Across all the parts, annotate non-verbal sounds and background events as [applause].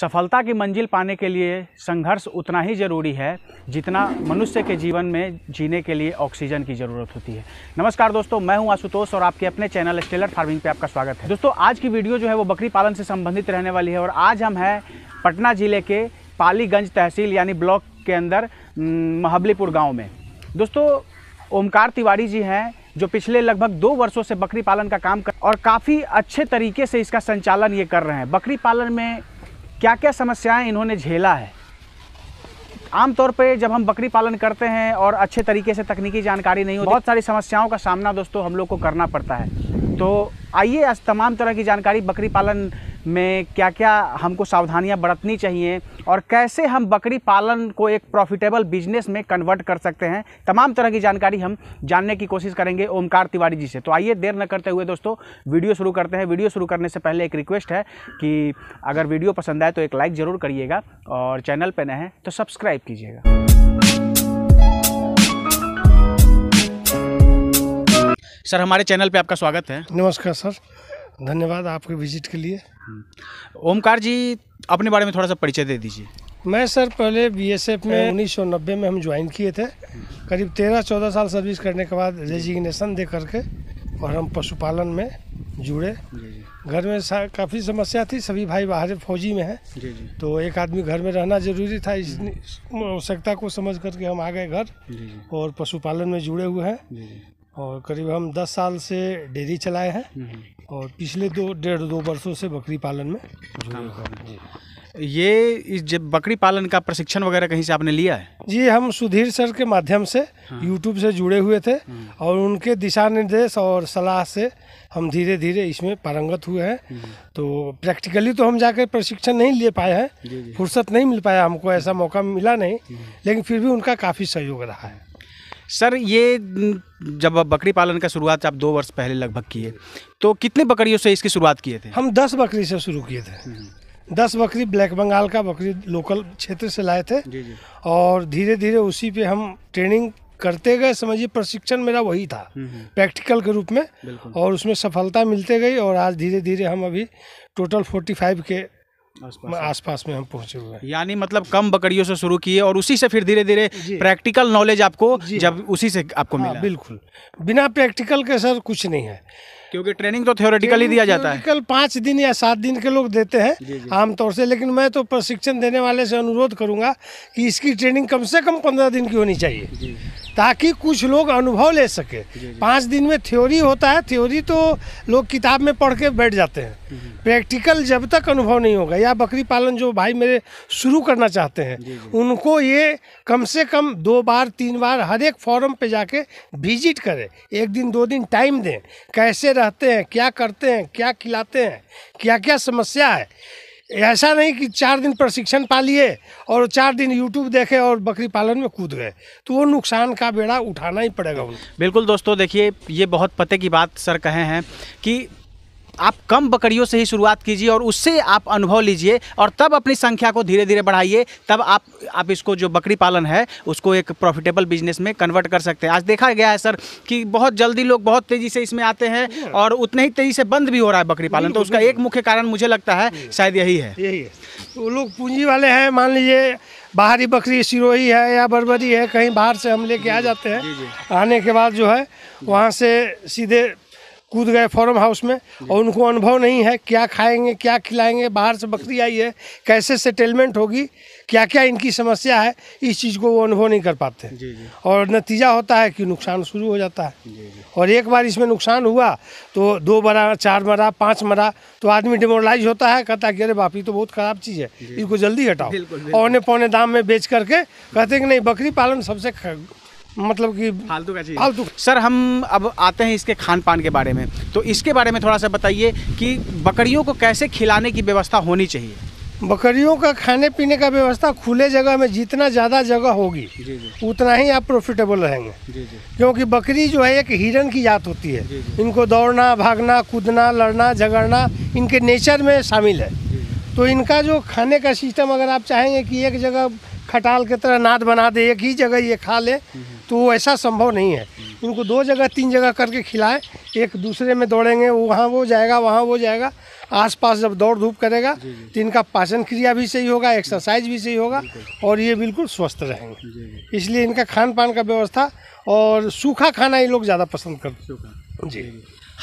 सफलता की मंजिल पाने के लिए संघर्ष उतना ही ज़रूरी है जितना मनुष्य के जीवन में जीने के लिए ऑक्सीजन की ज़रूरत होती है नमस्कार दोस्तों मैं हूं आशुतोष और आपके अपने चैनल स्टेलर फार्मिंग पे आपका स्वागत है दोस्तों आज की वीडियो जो है वो बकरी पालन से संबंधित रहने वाली है और आज हम हैं पटना ज़िले के पालीगंज तहसील यानी ब्लॉक के अंदर महबलीपुर गाँव में दोस्तों ओमकार तिवारी जी हैं जो पिछले लगभग दो वर्षों से बकरी पालन का काम कर और काफ़ी अच्छे तरीके से इसका संचालन ये कर रहे हैं बकरी पालन में क्या क्या समस्याएं इन्होंने झेला है आमतौर पर जब हम बकरी पालन करते हैं और अच्छे तरीके से तकनीकी जानकारी नहीं होती बहुत सारी समस्याओं का सामना दोस्तों हम लोग को करना पड़ता है तो आइए आज तमाम तरह की जानकारी बकरी पालन में क्या क्या हमको सावधानियां बरतनी चाहिए और कैसे हम बकरी पालन को एक प्रॉफिटेबल बिजनेस में कन्वर्ट कर सकते हैं तमाम तरह की जानकारी हम जानने की कोशिश करेंगे ओमकार तिवारी जी से तो आइए देर न करते हुए दोस्तों वीडियो शुरू करते हैं वीडियो शुरू करने से पहले एक रिक्वेस्ट है कि अगर वीडियो पसंद आए तो एक लाइक ज़रूर करिएगा और चैनल पर न हैं तो सब्सक्राइब कीजिएगा सर हमारे चैनल पे आपका स्वागत है नमस्कार सर धन्यवाद आपके विजिट के लिए हम्म। ओमकार जी अपने बारे में थोड़ा सा परिचय दे दीजिए मैं सर पहले बीएसएफ में उन्नीस में हम ज्वाइन किए थे करीब 13-14 साल सर्विस करने के बाद रेजिग्नेशन दे करके और हम पशुपालन में जुड़े घर में काफ़ी समस्या थी सभी भाई बाहर फौजी में हैं तो एक आदमी घर में रहना जरूरी था इस हम्म। आवश्यकता को समझ करके हम आ गए घर और पशुपालन में जुड़े हुए हैं और करीब हम 10 साल से डेयरी चलाए हैं हम्म, और पिछले दो डेढ़ दो वर्षों से बकरी पालन में काम कर ये इस जब बकरी पालन का प्रशिक्षण वगैरह कहीं से आपने लिया है जी हम सुधीर सर के माध्यम से हाँ। यूट्यूब से जुड़े हुए थे हम्म। और उनके दिशा निर्देश और सलाह से हम धीरे धीरे इसमें पारंगत हुए हैं हम्म। तो प्रैक्टिकली तो हम जाकर प्रशिक्षण नहीं ले पाए हैं फुर्सत नहीं मिल पाया हमको ऐसा मौका मिला नहीं हम्म। लेकिन फिर भी उनका काफ़ी सहयोग रहा है सर ये जब बकरी पालन का शुरुआत आप दो वर्ष पहले लगभग किए तो कितने बकरियों से इसकी शुरुआत किए थे हम दस बकरी से शुरू किए थे हम्म। दस बकरी ब्लैक बंगाल का बकरी लोकल क्षेत्र से लाए थे जी जी। और धीरे धीरे उसी पे हम ट्रेनिंग करते गए समझिए प्रशिक्षण मेरा वही था हम्म, हम्म। प्रैक्टिकल के रूप में और उसमें सफलता मिलते गई और आज धीरे धीरे हम अभी टोटल फोर्टी फाइव के आसपास में हम पहुंचे हुए हैं यानी मतलब कम बकरियों से शुरू किए और उसी से फिर धीरे धीरे प्रैक्टिकल नॉलेज आपको जब उसी से आपको हाँ, मिला बिल्कुल बिना प्रैक्टिकल के सर कुछ नहीं है क्योंकि ट्रेनिंग तो थियोरेटिकल ही दिया जाता है कल पाँच दिन या सात दिन के लोग देते हैं आमतौर से लेकिन मैं तो प्रशिक्षण देने वाले से अनुरोध करूंगा कि इसकी ट्रेनिंग कम से कम पंद्रह दिन की होनी चाहिए ताकि कुछ लोग अनुभव ले सके पाँच दिन में थ्योरी होता है थ्योरी तो लोग किताब में पढ़ के बैठ जाते हैं प्रैक्टिकल जब तक अनुभव नहीं होगा या बकरी पालन जो भाई मेरे शुरू करना चाहते हैं उनको ये कम से कम दो बार तीन बार हर एक फॉरम पे जाके विजिट करें एक दिन दो दिन टाइम दें कैसे रहते हैं क्या करते हैं क्या खिलाते हैं क्या क्या समस्या है ऐसा नहीं कि चार दिन प्रशिक्षण पा लिए और चार दिन यूट्यूब देखे और बकरी पालन में कूद गए तो वो नुकसान का बेड़ा उठाना ही पड़ेगा उन्हें बिल्कुल दोस्तों देखिए ये बहुत पते की बात सर कहे हैं कि आप कम बकरियों से ही शुरुआत कीजिए और उससे आप अनुभव लीजिए और तब अपनी संख्या को धीरे धीरे बढ़ाइए तब आप आप इसको जो बकरी पालन है उसको एक प्रॉफिटेबल बिजनेस में कन्वर्ट कर सकते हैं आज देखा गया है सर कि बहुत जल्दी लोग बहुत तेज़ी से इसमें आते हैं और उतने ही तेज़ी से बंद भी हो रहा है बकरी पालन तो उसका एक मुख्य कारण मुझे लगता है शायद यही है यही है वो तो लोग पूंजी वाले हैं मान लीजिए बाहरी बकरी सिरोही है या बरबरी है कहीं बाहर से हम लेके आ जाते हैं आने के बाद जो है वहाँ से सीधे कूद गए फॉर्म हाउस में और उनको अनुभव नहीं है क्या खाएंगे क्या खिलाएंगे बाहर से बकरी आई है कैसे सेटलमेंट होगी क्या क्या इनकी समस्या है इस चीज़ को वो अनुभव नहीं कर पाते जी जी। और नतीजा होता है कि नुकसान शुरू हो जाता है जी जी। और एक बार इसमें नुकसान हुआ तो दो मरा चार मरा पाँच मरा तो आदमी डिमोरलाइज होता है कहता है कि अरे बापी तो बहुत ख़राब चीज़ है इसको जल्दी हटाओ पौने पौने दाम में बेच करके कहते हैं कि नहीं बकरी पालन सबसे मतलब कि फालतू का चीज़ फालतू सर हम अब आते हैं इसके खान पान के बारे में तो इसके बारे में थोड़ा सा बताइए कि बकरियों को कैसे खिलाने की व्यवस्था होनी चाहिए बकरियों का खाने पीने का व्यवस्था खुले जगह में जितना ज़्यादा जगह होगी जी जी। उतना ही आप प्रॉफिटेबल रहेंगे जी जी। क्योंकि बकरी जो है एक हिरन की जात होती है जी जी। इनको दौड़ना भागना कूदना लड़ना झगड़ना इनके नेचर में शामिल है तो इनका जो खाने का सिस्टम अगर आप चाहेंगे कि एक जगह खटाल की तरह नाद बना दे एक ही जगह ये खा ले हम्म। तो ऐसा संभव नहीं है इनको दो जगह तीन जगह करके खिलाएं एक दूसरे में दौड़ेंगे वहाँ वो जाएगा वहाँ वो जाएगा आसपास जब दौड़ धूप करेगा तो इनका पाचन क्रिया भी सही होगा एक्सरसाइज भी सही होगा और ये बिल्कुल स्वस्थ रहेंगे इसलिए इनका खान पान का व्यवस्था और सूखा खाना ये लोग ज़्यादा पसंद करते जी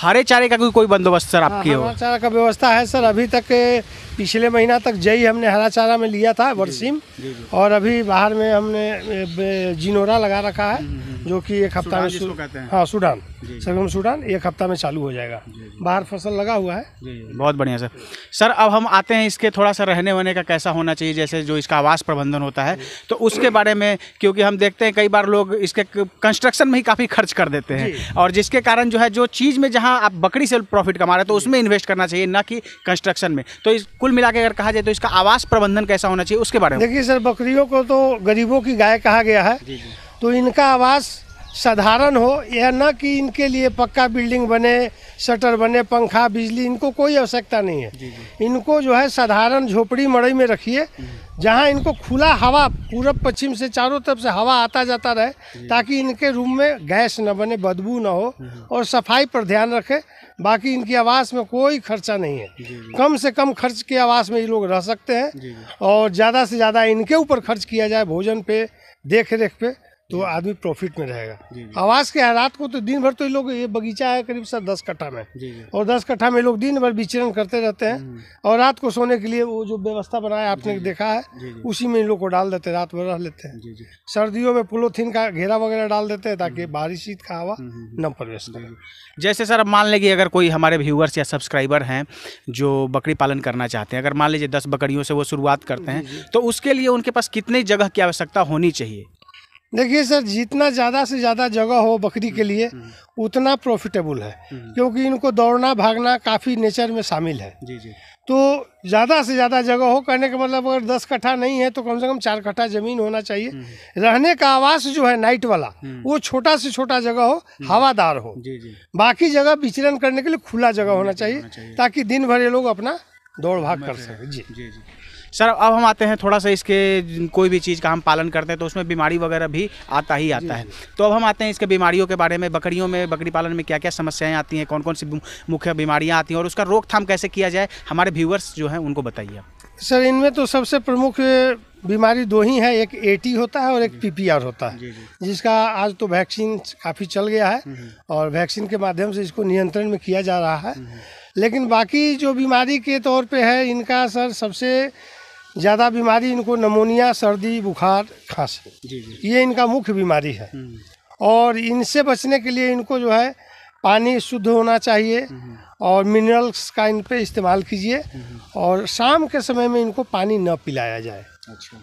हरे चारे का कोई कोई बंदोबस्त सर हाँ, आपकी हो हरा चारा का व्यवस्था है सर अभी तक पिछले महीना तक जई हमने हरा चारा में लिया था वर्षिम और अभी बाहर में हमने जिनोरा लगा रखा है हम्म, हम्म। जो कि एक हफ्ता में हैं हाँ सूडान सरगम सूडान एक हफ्ता में चालू हो जाएगा बाहर फसल लगा हुआ है बहुत बढ़िया सर सर अब हम आते हैं इसके थोड़ा सा रहने वहने का कैसा होना चाहिए जैसे जो इसका आवास प्रबंधन होता है तो उसके बारे में क्योंकि हम देखते हैं कई बार लोग इसके कंस्ट्रक्शन में ही काफ़ी खर्च कर देते हैं और जिसके कारण जो है जो चीज़ में जहाँ आप बकरी से प्रॉफिट कमा रहे तो उसमें इन्वेस्ट करना चाहिए ना कि कंस्ट्रक्शन में तो इस कुल मिला अगर कहा जाए तो इसका आवास प्रबंधन कैसा होना चाहिए उसके बारे में देखिए सर बकरियों को तो गरीबों की गाय कहा गया है तो इनका आवास साधारण हो यह न कि इनके लिए पक्का बिल्डिंग बने शटर बने पंखा बिजली इनको कोई आवश्यकता नहीं है जी जी। इनको जो है साधारण झोपड़ी मड़ई में रखिए जहाँ इनको खुला हवा पूरब पश्चिम से चारों तरफ से हवा आता जाता रहे ताकि इनके रूम में गैस न बने बदबू न हो और सफाई पर ध्यान रखें बाकी इनकी आवास में कोई खर्चा नहीं है कम से कम खर्च के आवास में ये लोग रह सकते हैं और ज़्यादा से ज़्यादा इनके ऊपर खर्च किया जाए भोजन पे देख रेख पे तो आदमी प्रॉफिट में रहेगा आवास के हालात को तो दिन भर तो ये लोग ये बगीचा है करीब सर दस कट्ठा में जी जी। और दस कट्ठा में लोग दिन भर विचरण करते रहते हैं हम्म। और रात को सोने के लिए वो जो व्यवस्था बनाया आपने देखा है उसी में इन लोग को डाल देते रात भर रह लेते हैं सर्दियों में पोलोथीन का घेरा वगैरह डाल देते हैं ताकि हम्म। बारिश शीत का हवा हम्म, न प्रवेश करे जैसे सर अब मान लेंगे अगर कोई हमारे व्यूवर्स या सब्सक्राइबर हैं जो बकरी पालन करना चाहते हैं अगर मान लीजिए दस बकरियों से वो शुरुआत करते हैं तो उसके लिए उनके पास कितनी जगह की आवश्यकता होनी चाहिए देखिए सर जितना ज़्यादा से ज़्यादा जगह हो बकरी के लिए हम्म, हम्म। उतना प्रॉफिटेबल है हम्म, क्योंकि इनको दौड़ना भागना काफ़ी नेचर में शामिल है जी जी तो ज़्यादा से ज़्यादा जगह हो करने का मतलब अगर दस कट्ठा नहीं है तो कम से कम चार कट्ठा ज़मीन होना चाहिए रहने का आवास जो है नाइट वाला वो छोटा से छोटा जगह हो हवादार हो जी जी बाकी जगह विचरण करने के लिए खुला जगह होना चाहिए ताकि दिन भर ये लोग अपना दौड़ भाग कर सकें जी जी जी सर अब हम आते हैं थोड़ा सा इसके कोई भी चीज़ का हम पालन करते हैं तो उसमें बीमारी वगैरह भी आता ही आता है तो अब हम आते हैं इसके बीमारियों के बारे में बकरियों में बकरी पालन में क्या क्या समस्याएँ आती हैं कौन कौन सी मुख्य बीमारियाँ आती हैं और उसका रोकथाम कैसे किया जाए हमारे व्यूवर्स जो हैं उनको बताइए सर इनमें तो सबसे प्रमुख बीमारी दो ही है एक एटी होता है और एक पीपीआर होता है जिसका आज तो वैक्सीन काफ़ी चल गया है हम्म, हम्म। और वैक्सीन के माध्यम से इसको नियंत्रण में किया जा रहा है हम्म, लेकिन बाकी जो बीमारी के तौर पे है इनका सर सबसे ज़्यादा बीमारी इनको नमोनिया सर्दी बुखार खांसी ये इनका मुख्य बीमारी है हम्म। और इनसे बचने के लिए इनको जो है पानी शुद्ध होना चाहिए हम्म, हम्म। और मिनरल्स का इन पे इस्तेमाल कीजिए और शाम के समय में इनको पानी न पिलाया जाए अच्छा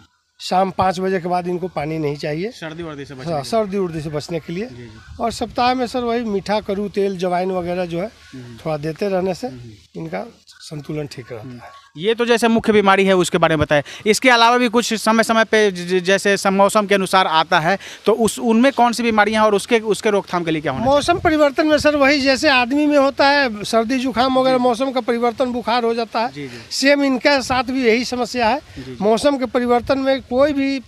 शाम पाँच बजे के बाद इनको पानी नहीं चाहिए सर्दी वर्दी से बचने हाँ, सर्दी उर्दी से बचने के लिए और सप्ताह में सर वही मीठा करू तेल जवाइन वगैरह जो है थोड़ा देते रहने से इनका संतुलन ठीक रहता है ये तो जैसे मुख्य बीमारी है उसके बारे में बताएं इसके अलावा भी कुछ समय समय पे जैसे मौसम के अनुसार आता है तो उस उनमें कौन सी बीमारियां और उसके उसके रोकथाम के लिए क्या होना मौसम परिवर्तन में सर वही जैसे आदमी में होता है सर्दी जुकाम वगैरह मौसम का परिवर्तन बुखार हो जाता है जी जी। सेम इनके साथ भी यही समस्या है मौसम के परिवर्तन में कोई भी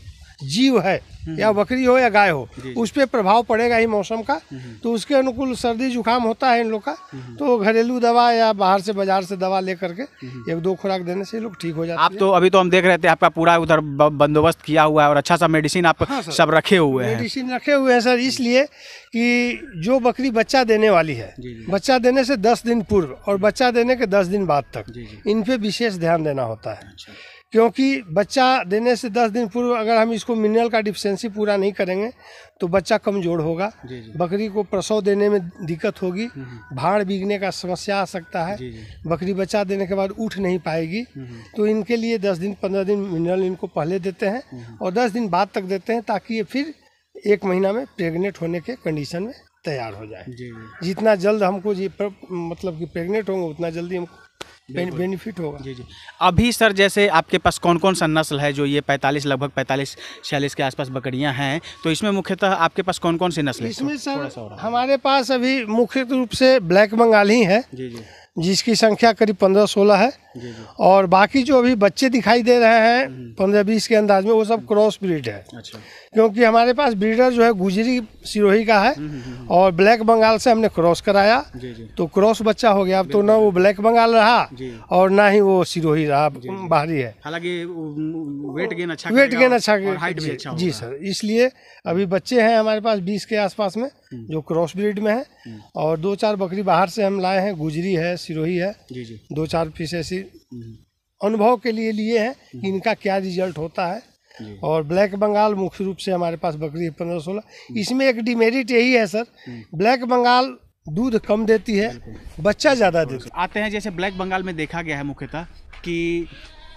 जीव है या हम्म। बकरी हो या गाय हो उस पर प्रभाव पड़ेगा ही मौसम का हम्म। तो उसके अनुकूल सर्दी जुकाम होता है इन लोग का हम्म। तो घरेलू दवा या बाहर से बाजार से दवा ले करके एक दो खुराक देने से लोग ठीक हो जाते आप तो अभी तो हम देख रहे थे आपका पूरा उधर बंदोबस्त किया हुआ है और अच्छा सा मेडिसिन आप हाँ, सब रखे हुए हैं मेडिसिन रखे हुए हैं सर इसलिए कि जो बकरी बच्चा देने वाली है बच्चा देने से दस दिन पूर्व और बच्चा देने के दस दिन बाद तक इन पे विशेष ध्यान देना होता है अच्छा। क्योंकि बच्चा देने से दस दिन पूर्व अगर हम इसको मिनरल का डिफिशेंसी पूरा नहीं करेंगे तो बच्चा कमज़ोर होगा जी जी। बकरी को प्रसव देने में दिक्कत होगी हम्म, हम्म। भाड़ बिगने का समस्या आ सकता है जी जी। बकरी बच्चा देने के बाद उठ नहीं पाएगी हम्म, तो इनके लिए दस दिन पंद्रह दिन मिनरल इनको पहले देते हैं और दस दिन बाद तक देते हैं ताकि ये फिर एक महीना में प्रेगनेंट होने के कंडीशन में तैयार हो जाए जितना जल्द हमको जी मतलब कि प्रेगनेंट होंगे उतना जल्दी हमको बेनिफिट होगा जी जी अभी सर जैसे आपके पास कौन कौन सा नस्ल है जो ये 45 लगभग 45 छियालीस के आसपास बकरियां हैं तो इसमें मुख्यतः आपके पास कौन कौन सी नस्ल है इसमें सर हमारे पास अभी मुख्य रूप से ब्लैक बंगाली है जी जी जिसकी संख्या करीब पंद्रह सोलह है और बाकी जो अभी बच्चे दिखाई दे रहे हैं हम्म। पंद्रह बीस के अंदाज में वो सब क्रॉस ब्रीड है अच्छा। क्योंकि हमारे पास ब्रीडर जो है गुजरी सिरोही का है हम्म, हम्म, और ब्लैक बंगाल से हमने क्रॉस कराया तो क्रॉस बच्चा हो गया अब तो ना वो ब्लैक बंगाल रहा और ना ही वो सिरोही रहा बाहरी है हालांकि वेट गेन अच्छा वेट गेन अच्छा, अच्छा जी सर इसलिए अभी बच्चे हैं हमारे पास बीस के आसपास में जो क्रॉस ब्रीड में है और दो चार बकरी बाहर से हम लाए हैं गुजरी है सिरोही है दो चार पीस ऐसी अनुभव के लिए लिए हैं कि हम्म। इनका क्या रिजल्ट होता है और ब्लैक बंगाल मुख्य रूप से हमारे पास बकरी है पंद्रह सोलह हम्म। इसमें एक डिमेरिट यही है सर ब्लैक बंगाल दूध कम देती है बच्चा ज़्यादा देती है आते हैं जैसे ब्लैक बंगाल में देखा गया है मुख्यतः कि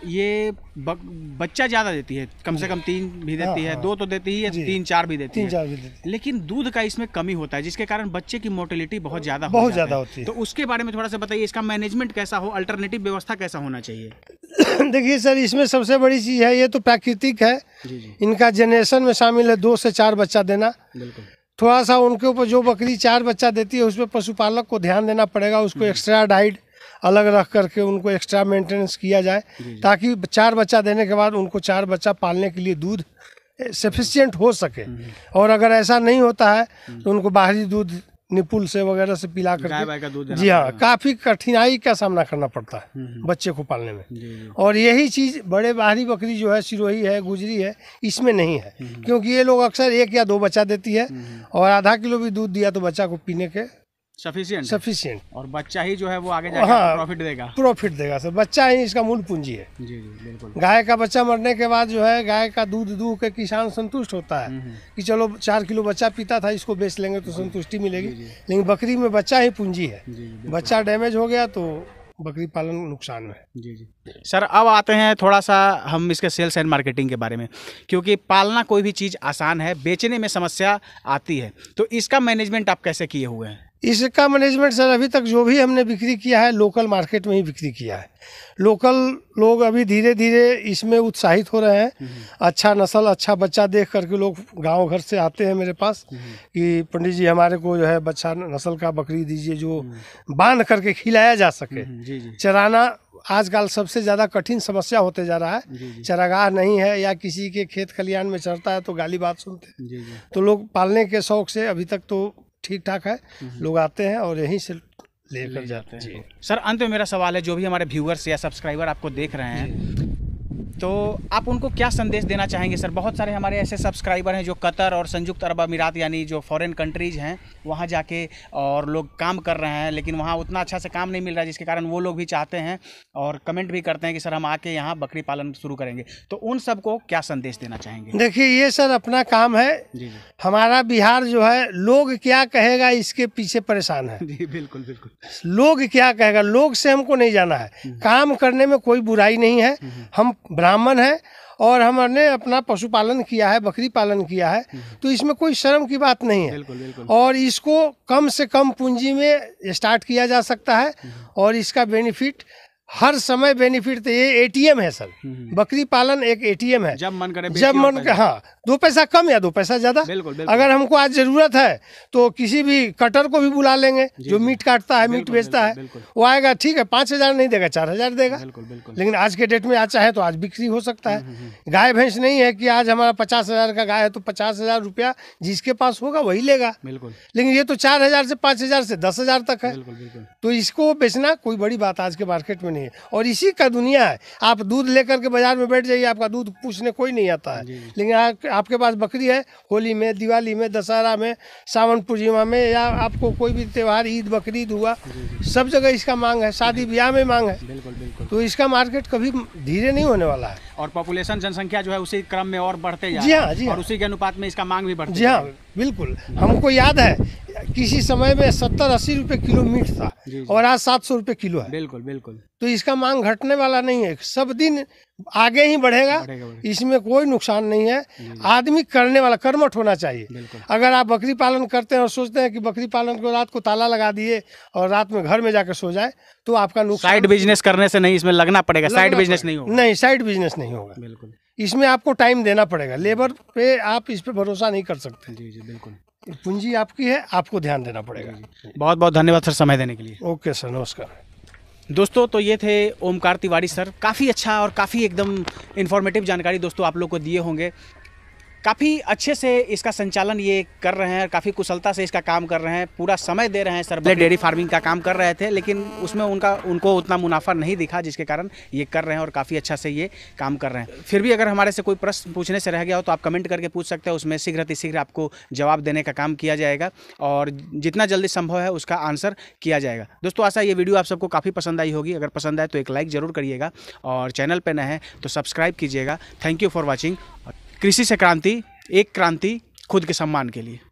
ये बच्चा ज़्यादा देती है कम से कम तीन भी हाँ, देती है हाँ। दो तो देती ही है तीन चार भी देती है भी देती लेकिन दूध का इसमें कमी होता है जिसके कारण बच्चे की मोटिलिटी बहुत ज़्यादा बहुत ज़्यादा होती है तो उसके बारे में थोड़ा सा बताइए इसका मैनेजमेंट कैसा हो अल्टरनेटिव व्यवस्था कैसा होना चाहिए [coughs] देखिए सर इसमें सबसे बड़ी चीज़ है ये तो प्राकृतिक है इनका जनरेशन में शामिल है दो से चार बच्चा देना बिल्कुल थोड़ा सा उनके ऊपर जो बकरी चार बच्चा देती है उस पर पशुपालक को ध्यान देना पड़ेगा उसको एक्स्ट्रा हम्म। डाइट अलग रख करके उनको एक्स्ट्रा मेंटेनेंस किया जाए ताकि चार बच्चा देने के बाद उनको चार बच्चा पालने के लिए दूध सफिशियंट हो सके हम्म, हम्म। और अगर ऐसा नहीं होता है हम्म। तो उनको बाहरी दूध निपुल से वगैरह से पिला कर जी हाँ काफ़ी कठिनाई का सामना करना पड़ता है बच्चे को पालने में और यही चीज़ बड़े बाहरी बकरी जो है सिरोही है गुजरी है इसमें नहीं है क्योंकि ये लोग अक्सर एक या दो बच्चा देती है और आधा किलो भी दूध दिया तो बच्चा को पीने के सफिशियंट सफिशियंट और बच्चा ही जो है वो आगे जाकर हाँ, प्रॉफिट देगा प्रॉफिट देगा सर बच्चा ही इसका मूल पूंजी है जी जी बिल्कुल गाय का बच्चा मरने के बाद जो है गाय का दूध दूह के किसान संतुष्ट होता है हम्म, हम्म। कि चलो चार किलो बच्चा पीता था इसको बेच लेंगे तो संतुष्टि मिलेगी लेकिन बकरी में बच्चा ही पूंजी है बच्चा डैमेज हो गया तो बकरी पालन नुकसान में जी जी सर अब आते हैं थोड़ा सा हम इसके सेल्स एंड मार्केटिंग के बारे में क्योंकि पालना कोई भी चीज़ आसान है बेचने में समस्या आती है तो इसका मैनेजमेंट आप कैसे किए हुए हैं इसका मैनेजमेंट सर अभी तक जो भी हमने बिक्री किया है लोकल मार्केट में ही बिक्री किया है लोकल लोग अभी धीरे धीरे इसमें उत्साहित हो रहे हैं हम्म। अच्छा नस्ल अच्छा बच्चा देख करके लोग गांव घर से आते हैं मेरे पास हम्म। कि पंडित जी हमारे को जो है बच्चा नस्ल का बकरी दीजिए जो हम्म। बांध करके खिलाया जा सके जी जी। चराना आजकल सबसे ज़्यादा कठिन समस्या होते जा रहा है चरागाह नहीं है या किसी के खेत खलिहान में चढ़ता है तो गाली बात सुनते हैं तो लोग पालने के शौक से अभी तक तो ठीक ठाक है हम्म। लोग आते हैं और यहीं से लेकर जाते हैं सर अंत में मेरा सवाल है जो भी हमारे व्यूअर्स या सब्सक्राइबर आपको देख रहे हैं तो आप उनको क्या संदेश देना चाहेंगे सर बहुत सारे हमारे ऐसे सब्सक्राइबर हैं जो कतर और संयुक्त अरब अमीरात यानी जो फॉरेन कंट्रीज़ हैं वहाँ जाके और लोग काम कर रहे हैं लेकिन वहाँ उतना अच्छा से काम नहीं मिल रहा है जिसके कारण वो लोग भी चाहते हैं और कमेंट भी करते हैं कि सर हम आके यहाँ बकरी पालन शुरू करेंगे तो उन सबको क्या संदेश देना चाहेंगे देखिए ये सर अपना काम है जी जी हमारा बिहार जो है लोग क्या कहेगा इसके पीछे परेशान है जी बिल्कुल बिल्कुल लोग क्या कहेगा लोग से हमको नहीं जाना है हम्म। काम करने में कोई बुराई नहीं है हम्म। हम ब्राह्मण हैं और हमने अपना पशुपालन किया है बकरी पालन किया है तो इसमें कोई शर्म की बात नहीं है बिल्कुल, बिल्कुल। और इसको कम से कम पूंजी में स्टार्ट किया जा सकता है और इसका बेनिफिट हर समय बेनिफिट तो ये एटीएम है सर हम्म, हम्म। बकरी पालन एक एटीएम है जब मन करे जब मन कर, हाँ दो पैसा कम या दो पैसा ज्यादा अगर हमको आज जरूरत है तो किसी भी कटर को भी बुला लेंगे जो मीट काटता है मीट बेचता है वो आएगा ठीक है पांच हजार नहीं देगा चार हजार देगा लेकिन आज के डेट में आज चाहे तो आज बिक्री हो सकता है हम्म, गाय भैंस नहीं है कि आज हमारा पचास हजार का गाय है तो पचास हजार रुपया जिसके पास होगा वही लेगा लेकिन ये तो चार हजार से पांच हजार से दस हजार तक है तो इसको बेचना कोई बड़ी बात आज के मार्केट में नहीं नहीं है और इसी का दुनिया है आप दूध लेकर के बाजार में बैठ जाइए आपका दूध पूछने कोई नहीं आता है लेकिन आ, आपके पास बकरी है होली में दिवाली में दशहरा में सावन पूर्णिमा में या आपको कोई भी त्यौहार ईद बकरीद हुआ सब जगह इसका मांग है शादी ब्याह में मांग है बिल्कुल बिल्कुल तो इसका मार्केट कभी धीरे नहीं होने वाला है और पॉपुलेशन जनसंख्या जो है उसी क्रम में और बढ़ते जी हाँ जी और हाँ। उसी के अनुपात में इसका मांग भी बढ़ती जी हाँ बिल्कुल हमको याद है किसी समय में सत्तर अस्सी रुपए किलो मीट था और आज सात सौ रुपए किलो है बिल्कुल बिल्कुल तो इसका मांग घटने वाला नहीं है सब दिन आगे ही बढ़ेगा, बढ़ेगा, बढ़ेगा। इसमें कोई नुकसान नहीं है आदमी करने वाला कर्मठ होना चाहिए अगर आप बकरी पालन करते हैं और सोचते हैं कि बकरी पालन को रात को ताला लगा दिए और रात में घर में जाकर सो जाए तो आपका नुकसान साइड बिजनेस करने से नहीं इसमें लगना पड़ेगा साइड बिजनेस नहीं होगा नहीं साइड बिजनेस नहीं होगा बिल्कुल इसमें आपको टाइम देना पड़ेगा लेबर पे आप इस पर भरोसा नहीं कर सकते जी जी बिल्कुल पूंजी आपकी है आपको ध्यान देना पड़ेगा बहुत बहुत धन्यवाद सर समय देने के लिए ओके सर नमस्कार दोस्तों तो ये थे ओमकार तिवारी सर काफ़ी अच्छा और काफ़ी एकदम इन्फॉर्मेटिव जानकारी दोस्तों आप लोग को दिए होंगे काफ़ी अच्छे से इसका संचालन ये कर रहे हैं काफ़ी कुशलता से इसका काम कर रहे हैं पूरा समय दे रहे हैं सर पहले डेयरी फार्मिंग का काम कर रहे थे लेकिन उसमें उनका उनको उतना मुनाफा नहीं दिखा जिसके कारण ये कर रहे हैं और काफ़ी अच्छा से ये काम कर रहे हैं फिर भी अगर हमारे से कोई प्रश्न पूछने से रह गया हो तो आप कमेंट करके पूछ सकते हैं उसमें शीघ्र अतिशीघ्र आपको जवाब देने का काम किया जाएगा और जितना जल्दी संभव है उसका आंसर किया जाएगा दोस्तों आशा ये वीडियो आप सबको काफ़ी पसंद आई होगी अगर पसंद आए तो एक लाइक ज़रूर करिएगा और चैनल पर न है तो सब्सक्राइब कीजिएगा थैंक यू फॉर वॉचिंग कृषि से क्रांति एक क्रांति खुद के सम्मान के लिए